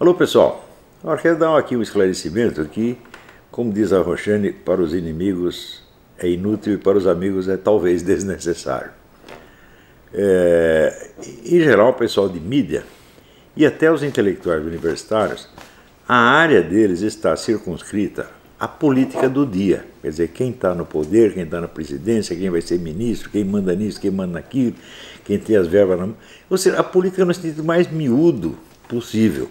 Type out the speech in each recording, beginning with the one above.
Alô pessoal, eu quero dar aqui um esclarecimento que, como diz a Roxane, para os inimigos é inútil e para os amigos é talvez desnecessário. É, em geral, o pessoal de mídia e até os intelectuais universitários, a área deles está circunscrita à política do dia. Quer dizer, quem está no poder, quem está na presidência, quem vai ser ministro, quem manda nisso, quem manda naquilo, quem tem as verbas na mão. Ou seja, a política no é sentido mais miúdo possível.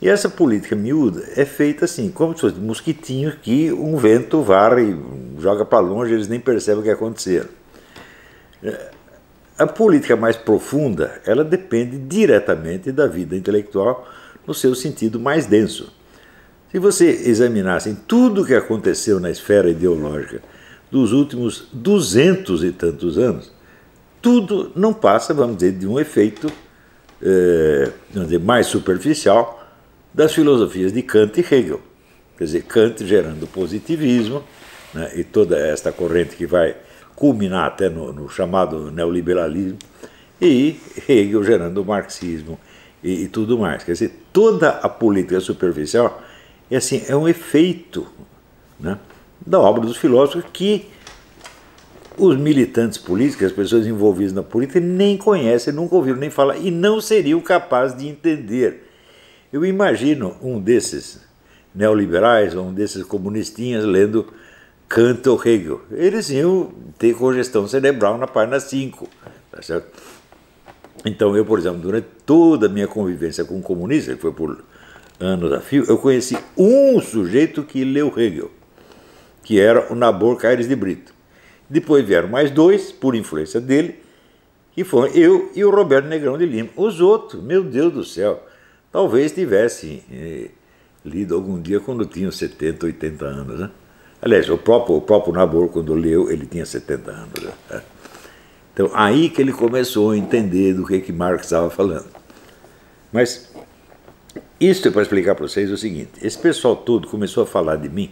E essa política miúda é feita assim, como se fosse mosquitinho que um vento varre, joga para longe, eles nem percebem o que aconteceu. É, a política mais profunda, ela depende diretamente da vida intelectual no seu sentido mais denso. Se você examinasse assim, tudo o que aconteceu na esfera ideológica dos últimos duzentos e tantos anos, tudo não passa, vamos dizer, de um efeito eh, vamos dizer, mais superficial das filosofias de Kant e Hegel. Quer dizer, Kant gerando o positivismo né, e toda esta corrente que vai culminar até no, no chamado neoliberalismo, e Hegel gerando o marxismo e, e, tudo mais. Quer dizer, toda a política superficial é, assim, é um efeito né, da obra dos filósofos que os militantes políticos, as pessoas envolvidas na política, nem conhecem, nunca ouviram nem falar e não seriam capazes de entender eu imagino um desses neoliberais, um desses comunistinhas lendo Kant ou Hegel. Eles iam ter congestão cerebral na página 5, tá certo? Então eu, por exemplo, durante toda a minha convivência com o comunista, que foi por anos a fio, eu conheci um sujeito que leu Hegel, que era o Nabor Caires de Brito. Depois vieram mais dois, por influência dele, que foram eu e o Roberto Negrão de Lima. Os outros, meu Deus do céu, talvez tivesse eh, lido algum dia quando tinham 70, 80 anos. Né? Aliás, o próprio, o próprio Nabor, quando leu, ele tinha 70 anos. Né? Então, aí que ele começou a entender do que, que Marx estava falando. Mas, isso é para explicar para vocês o seguinte: esse pessoal todo começou a falar de mim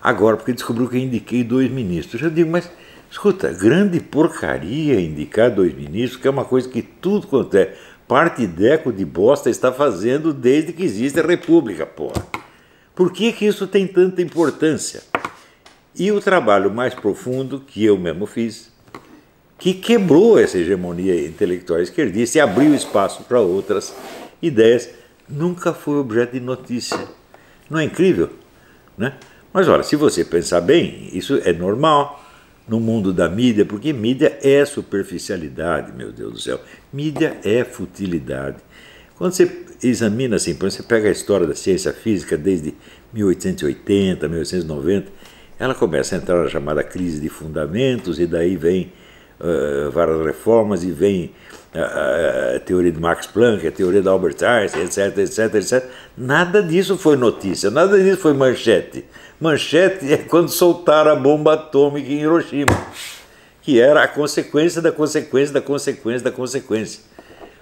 agora, porque descobriu que eu indiquei dois ministros. Eu digo, mas escuta, grande porcaria indicar dois ministros, que é uma coisa que tudo quanto é partideco de bosta está fazendo desde que existe a República, porra. Por que, que isso tem tanta importância? E o trabalho mais profundo que eu mesmo fiz, que quebrou essa hegemonia intelectual esquerdista e abriu espaço para outras ideias, nunca foi objeto de notícia. Não é incrível? Né? Mas olha, se você pensar bem, isso é normal no mundo da mídia, porque mídia é superficialidade, meu Deus do céu. Mídia é futilidade. Quando você examina assim, por exemplo, você pega a história da ciência física desde 1880, 1890, ela começa a entrar na chamada crise de fundamentos, e daí vem uh, várias reformas, e vem ah, ah, a, teoria de Max Planck, a teoria de Albert Einstein, etc, etc, etc. Nada disso foi notícia, nada disso foi manchete manchete é quando soltaram a bomba atômica em Hiroshima, que era a consequência da consequência da consequência da consequência.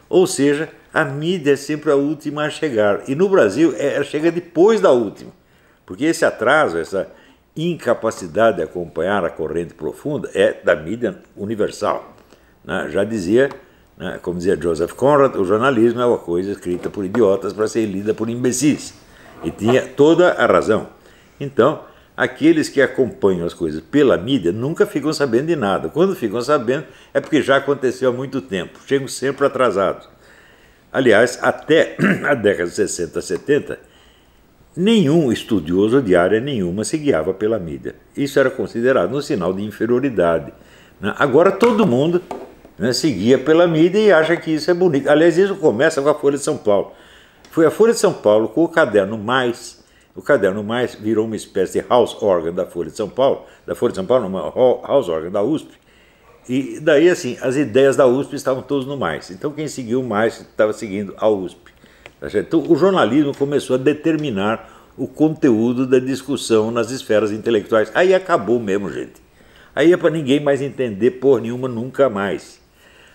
Ou seja, a mídia é sempre a última a chegar. E no Brasil, é, ela chega depois da última. Porque esse atraso, essa incapacidade de acompanhar a corrente profunda é da mídia universal. Né? Já dizia, né? como dizia Joseph Conrad, o jornalismo é uma coisa escrita por idiotas para ser lida por imbecis. E tinha toda a razão. Então, aqueles que acompanham as coisas pela mídia nunca ficam sabendo de nada. Quando ficam sabendo, é porque já aconteceu há muito tempo, chegam sempre atrasados. Aliás, até a década de 60, 70, nenhum estudioso de área nenhuma se guiava pela mídia. Isso era considerado um sinal de inferioridade. Né? Agora todo mundo né, se guia pela mídia e acha que isso é bonito. Aliás, isso começa com a Folha de São Paulo. Foi a Folha de São Paulo com o caderno Mais o caderno mais virou uma espécie de house organ da Folha de São Paulo, da Folha de São Paulo, uma house organ da USP. E daí, assim, as ideias da USP estavam todas no mais. Então, quem seguiu o mais estava seguindo a USP. Tá então, o jornalismo começou a determinar o conteúdo da discussão nas esferas intelectuais. Aí acabou mesmo, gente. Aí é para ninguém mais entender por nenhuma nunca mais.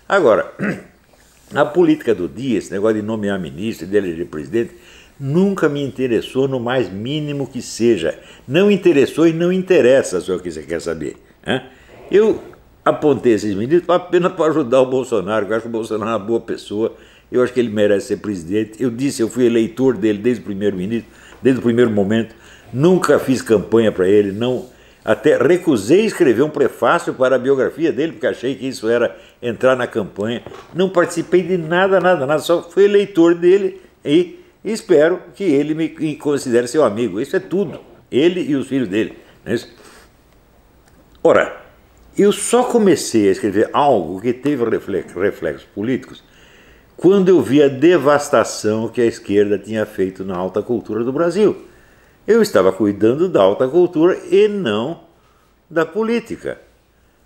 Agora, a política do dia, esse negócio de nomear ministro, de eleger presidente, Nunca me interessou no mais mínimo que seja. Não interessou e não interessa, se é o que você quer saber. Né? Eu apontei esses ministros apenas para ajudar o Bolsonaro, eu acho que o Bolsonaro é uma boa pessoa, eu acho que ele merece ser presidente. Eu disse, eu fui eleitor dele desde o primeiro ministro, desde o primeiro momento, nunca fiz campanha para ele, não até recusei escrever um prefácio para a biografia dele, porque achei que isso era entrar na campanha. Não participei de nada, nada, nada, só fui eleitor dele e e espero que ele me considere seu amigo. Isso é tudo. Ele e os filhos dele. Não é isso? Ora, eu só comecei a escrever algo que teve reflexos políticos quando eu vi a devastação que a esquerda tinha feito na alta cultura do Brasil. Eu estava cuidando da alta cultura e não da política.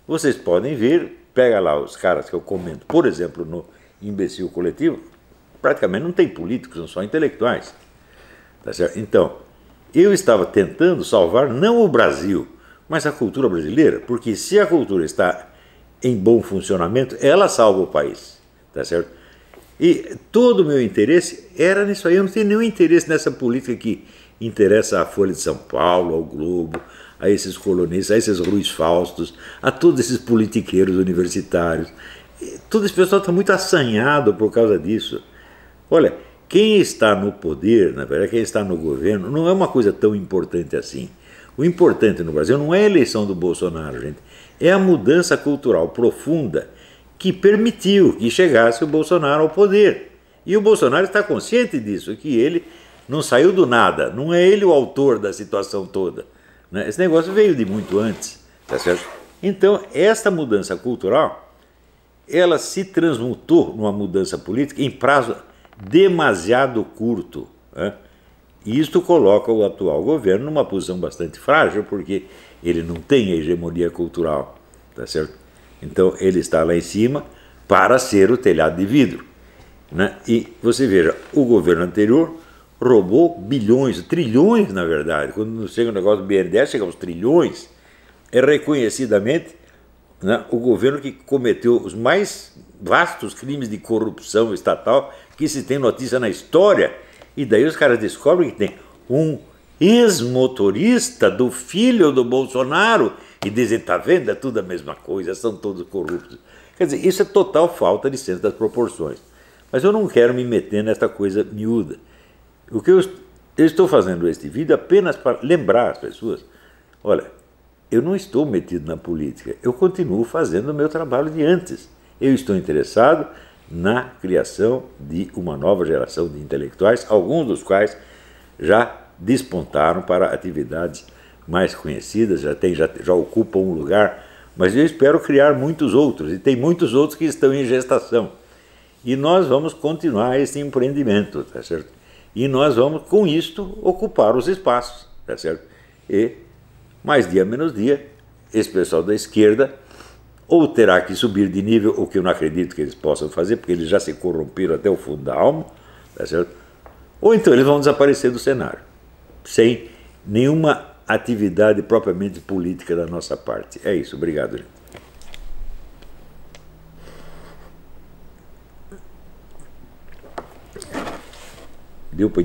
Vocês podem ver, pega lá os caras que eu comento, por exemplo, no Imbecil Coletivo, praticamente não tem políticos, são só intelectuais. Tá então, eu estava tentando salvar não o Brasil, mas a cultura brasileira, porque se a cultura está em bom funcionamento, ela salva o país, tá certo? E todo o meu interesse era nisso aí, eu não tenho nenhum interesse nessa política que interessa à Folha de São Paulo, ao Globo, a esses colonistas, a esses Ruiz Faustos, a todos esses politiqueiros universitários. E todo esse pessoal está muito assanhado por causa disso. Olha, quem está no poder, na verdade, quem está no governo, não é uma coisa tão importante assim. O importante no Brasil não é a eleição do Bolsonaro, gente, é a mudança cultural profunda que permitiu que chegasse o Bolsonaro ao poder. E o Bolsonaro está consciente disso, que ele não saiu do nada, não é ele o autor da situação toda. Né? Esse negócio veio de muito antes, tá certo? Então, esta mudança cultural, ela se transmutou numa mudança política em prazo demasiado curto. Né? E isto coloca o atual governo numa posição bastante frágil, porque ele não tem hegemonia cultural, tá certo? Então ele está lá em cima para ser o telhado de vidro. Né? E você veja, o governo anterior roubou bilhões, trilhões na verdade, quando não chega o um negócio do BNDES, chega aos trilhões, é reconhecidamente né, o governo que cometeu os mais vastos crimes de corrupção estatal que se tem notícia na história. E daí os caras descobrem que tem um ex-motorista do filho do Bolsonaro e dizem: tá vendo? É tudo a mesma coisa, são todos corruptos. Quer dizer, isso é total falta de senso das proporções. Mas eu não quero me meter nesta coisa miúda. O que eu, eu estou fazendo este vídeo apenas para lembrar as pessoas: olha, eu não estou metido na política, eu continuo fazendo o meu trabalho de antes. Eu estou interessado na criação de uma nova geração de intelectuais, alguns dos quais já despontaram para atividades mais conhecidas, já, tem, já, já ocupam um lugar, mas eu espero criar muitos outros, e tem muitos outros que estão em gestação. E nós vamos continuar esse empreendimento, tá certo? E nós vamos, com isto, ocupar os espaços, tá certo? E, mais dia menos dia, esse pessoal da esquerda ou terá que subir de nível, o que eu não acredito que eles possam fazer, porque eles já se corromperam até o fundo da alma, tá ou então eles vão desaparecer do cenário, sem nenhuma atividade propriamente política da nossa parte. É isso, obrigado. Gente. Deu para